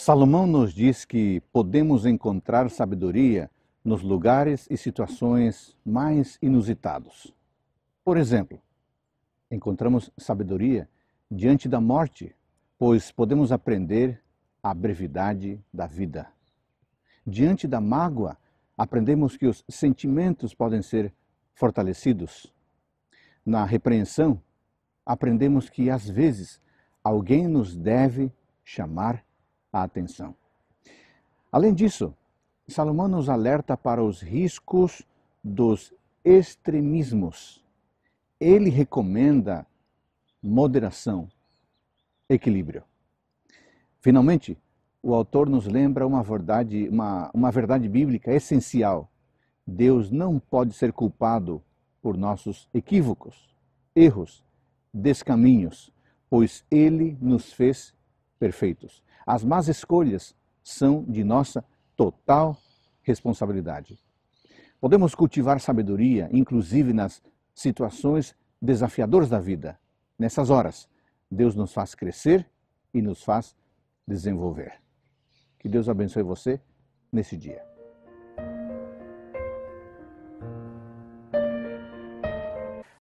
Salomão nos diz que podemos encontrar sabedoria nos lugares e situações mais inusitados. Por exemplo, encontramos sabedoria diante da morte, pois podemos aprender a brevidade da vida. Diante da mágoa, aprendemos que os sentimentos podem ser fortalecidos. Na repreensão, aprendemos que às vezes alguém nos deve chamar a atenção. Além disso, Salomão nos alerta para os riscos dos extremismos. Ele recomenda moderação, equilíbrio. Finalmente, o autor nos lembra uma verdade, uma, uma verdade bíblica essencial. Deus não pode ser culpado por nossos equívocos, erros, descaminhos, pois ele nos fez perfeitos. As más escolhas são de nossa total responsabilidade. Podemos cultivar sabedoria, inclusive nas situações desafiadoras da vida. Nessas horas, Deus nos faz crescer e nos faz desenvolver. Que Deus abençoe você nesse dia.